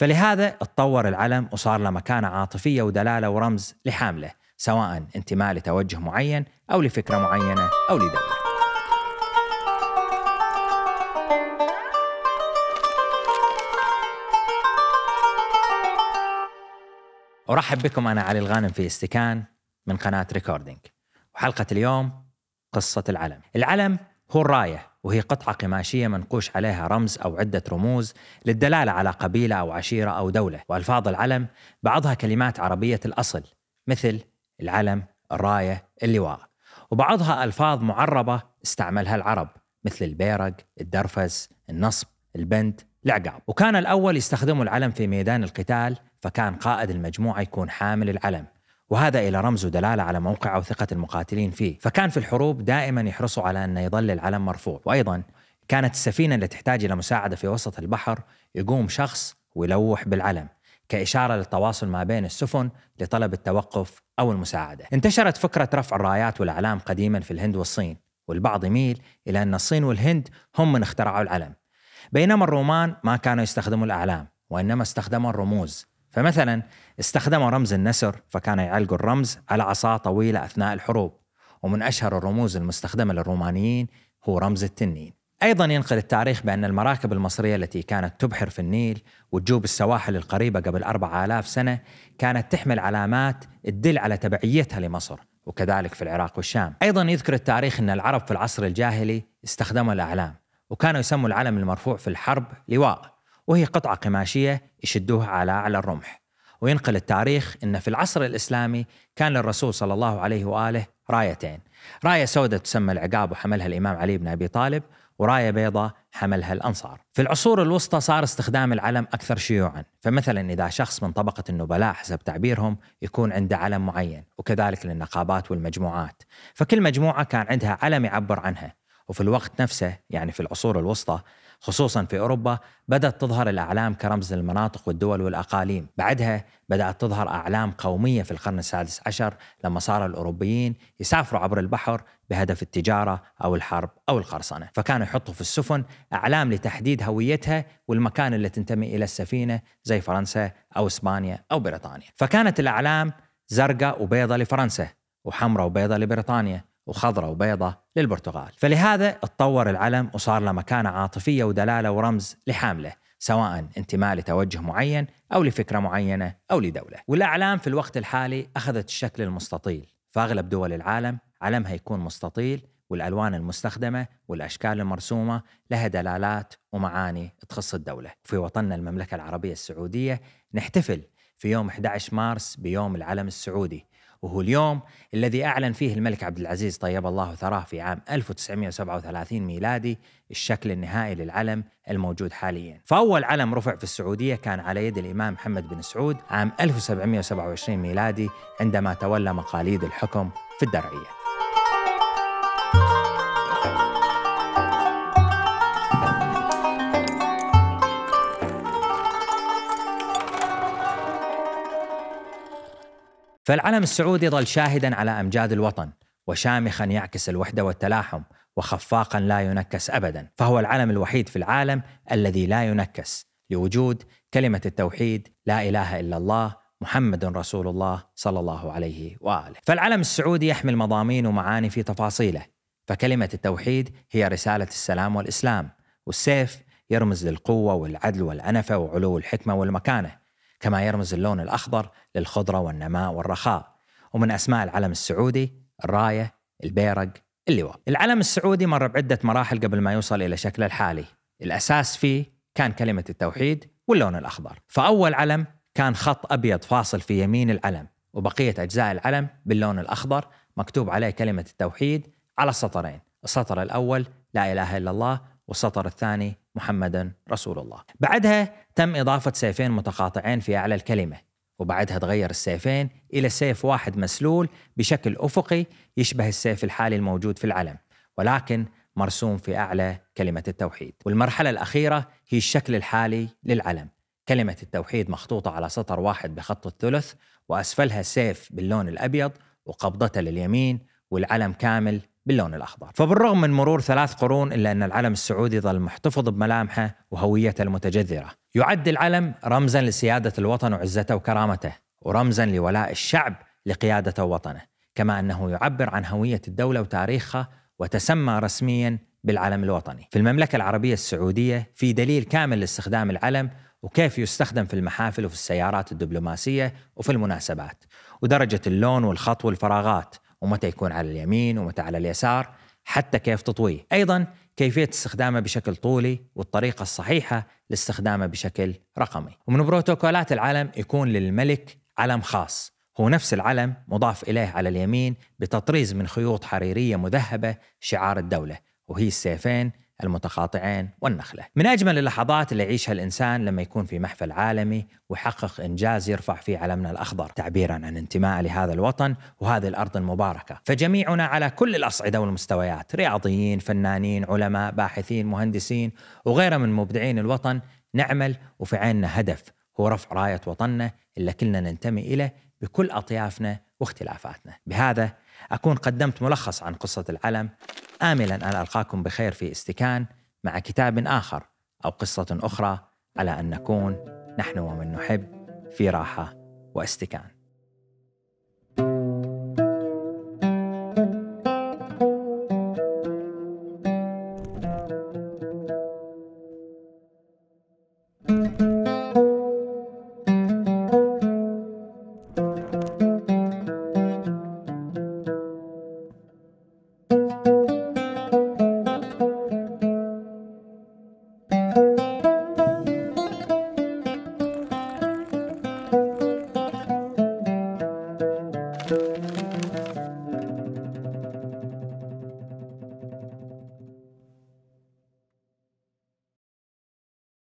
فلهذا اتطور العلم وصار له مكانة عاطفية ودلالة ورمز لحامله سواء انتماء لتوجه معين أو لفكرة معينة أو لدولة أرحب بكم أنا علي الغانم في استكان من قناة ريكوردينج وحلقة اليوم قصة العلم العلم هو الراية وهي قطعة قماشية منقوش عليها رمز أو عدة رموز للدلالة على قبيلة أو عشيرة أو دولة وألفاظ العلم بعضها كلمات عربية الأصل مثل العلم الراية اللواء وبعضها ألفاظ معربة استعملها العرب مثل البيرق الدرفس النصب البند العقاب وكان الأول يستخدموا العلم في ميدان القتال فكان قائد المجموعة يكون حامل العلم وهذا إلى رمز ودلالة على موقعه وثقة المقاتلين فيه فكان في الحروب دائما يحرصوا على أن يظل العلم مرفوع وأيضا كانت السفينة اللي تحتاج إلى مساعدة في وسط البحر يقوم شخص ويلوح بالعلم كإشارة للتواصل ما بين السفن لطلب التوقف أو المساعدة انتشرت فكرة رفع الرايات والأعلام قديما في الهند والصين والبعض يميل إلى أن الصين والهند هم من اخترعوا العلم بينما الرومان ما كانوا يستخدموا الأعلام وإنما استخدموا الرموز فمثلا استخدم رمز النسر فكان يعلق الرمز على عصاه طويلة أثناء الحروب ومن أشهر الرموز المستخدمة للرومانيين هو رمز التنين أيضا ينقل التاريخ بأن المراكب المصرية التي كانت تبحر في النيل وتجوب السواحل القريبة قبل 4000 سنة كانت تحمل علامات تدل على تبعيتها لمصر وكذلك في العراق والشام أيضا يذكر التاريخ أن العرب في العصر الجاهلي استخدموا الأعلام وكانوا يسموا العلم المرفوع في الحرب لواء وهي قطعة قماشية يشدوها على أعلى الرمح وينقل التاريخ أن في العصر الإسلامي كان للرسول صلى الله عليه وآله رايتين راية سوداء تسمى العقاب وحملها الإمام علي بن أبي طالب وراية بيضاء حملها الأنصار في العصور الوسطى صار استخدام العلم أكثر شيوعا فمثلا إذا شخص من طبقة النبلاء حسب تعبيرهم يكون عنده علم معين وكذلك للنقابات والمجموعات فكل مجموعة كان عندها علم يعبر عنها وفي الوقت نفسه يعني في العصور الوسطى خصوصا في أوروبا بدأت تظهر الأعلام كرمز للمناطق والدول والأقاليم بعدها بدأت تظهر أعلام قومية في القرن السادس عشر لما صار الأوروبيين يسافروا عبر البحر بهدف التجارة أو الحرب أو القرصنة فكانوا يحطوا في السفن أعلام لتحديد هويتها والمكان اللي تنتمي إلى السفينة زي فرنسا أو إسبانيا أو بريطانيا فكانت الأعلام زرقاء وبيضة لفرنسا وحمراء وبيضة لبريطانيا وخضراء وبيضاء للبرتغال فلهذا اتطور العلم وصار له مكانة عاطفية ودلالة ورمز لحامله سواء انتماء لتوجه معين أو لفكرة معينة أو لدولة والأعلام في الوقت الحالي أخذت الشكل المستطيل فأغلب دول العالم علمها يكون مستطيل والألوان المستخدمة والأشكال المرسومة لها دلالات ومعاني تخص الدولة في وطننا المملكة العربية السعودية نحتفل في يوم 11 مارس بيوم العلم السعودي وهو اليوم الذي أعلن فيه الملك عبد العزيز طيب الله ثراه في عام 1937 ميلادي الشكل النهائي للعلم الموجود حاليا فأول علم رفع في السعودية كان على يد الإمام محمد بن سعود عام 1727 ميلادي عندما تولى مقاليد الحكم في الدرعية فالعلم السعودي ظل شاهدا على أمجاد الوطن وشامخا يعكس الوحدة والتلاحم وخفاقا لا ينكس أبدا فهو العلم الوحيد في العالم الذي لا ينكس لوجود كلمة التوحيد لا إله إلا الله محمد رسول الله صلى الله عليه واله. فالعلم السعودي يحمل مضامين ومعاني في تفاصيله، فكلمه التوحيد هي رساله السلام والاسلام، والسيف يرمز للقوه والعدل والانفه وعلو الحكمه والمكانه، كما يرمز اللون الأخضر للخضرة والنماء والرخاء ومن أسماء العلم السعودي الراية البيرق اللواء العلم السعودي مر بعدة مراحل قبل ما يوصل إلى شكله الحالي الأساس فيه كان كلمة التوحيد واللون الأخضر فأول علم كان خط أبيض فاصل في يمين العلم وبقية أجزاء العلم باللون الأخضر مكتوب عليه كلمة التوحيد على سطرين السطر الأول لا إله إلا الله والسطر الثاني محمدا رسول الله بعدها تم إضافة سيفين متقاطعين في أعلى الكلمة وبعدها تغير السيفين إلى سيف واحد مسلول بشكل أفقي يشبه السيف الحالي الموجود في العلم ولكن مرسوم في أعلى كلمة التوحيد والمرحلة الأخيرة هي الشكل الحالي للعلم كلمة التوحيد مخطوطة على سطر واحد بخط الثلث وأسفلها سيف باللون الأبيض وقبضته لليمين والعلم كامل باللون الأخضر فبالرغم من مرور ثلاث قرون إلا أن العلم السعودي ظل محتفظ بملامحه وهويته المتجذرة يعد العلم رمزا لسيادة الوطن وعزته وكرامته ورمزا لولاء الشعب لقيادته ووطنه كما أنه يعبر عن هوية الدولة وتاريخها وتسمى رسميا بالعلم الوطني في المملكة العربية السعودية في دليل كامل لاستخدام العلم وكيف يستخدم في المحافل وفي السيارات الدبلوماسية وفي المناسبات ودرجة اللون والخط والفراغات ومتى يكون على اليمين ومتى على اليسار حتى كيف تطويه أيضا كيفية استخدامه بشكل طولي والطريقة الصحيحة لاستخدامه بشكل رقمي ومن بروتوكولات العلم يكون للملك علم خاص هو نفس العلم مضاف إليه على اليمين بتطريز من خيوط حريرية مذهبة شعار الدولة وهي السيفين المتقاطعين والنخلة من أجمل اللحظات اللي يعيشها الإنسان لما يكون في محفل عالمي ويحقق إنجاز يرفع فيه علمنا الأخضر تعبيرا عن انتماء لهذا الوطن وهذه الأرض المباركة فجميعنا على كل الأصعدة والمستويات رياضيين فنانين علماء باحثين مهندسين وغيرها من مبدعين الوطن نعمل وفي عيننا هدف هو رفع راية وطننا اللي كلنا ننتمي إليه بكل أطيافنا واختلافاتنا بهذا أكون قدمت ملخص عن قصة العلم آملا أن ألقاكم بخير في استكان مع كتاب آخر أو قصة أخرى على أن نكون نحن ومن نحب في راحة واستكان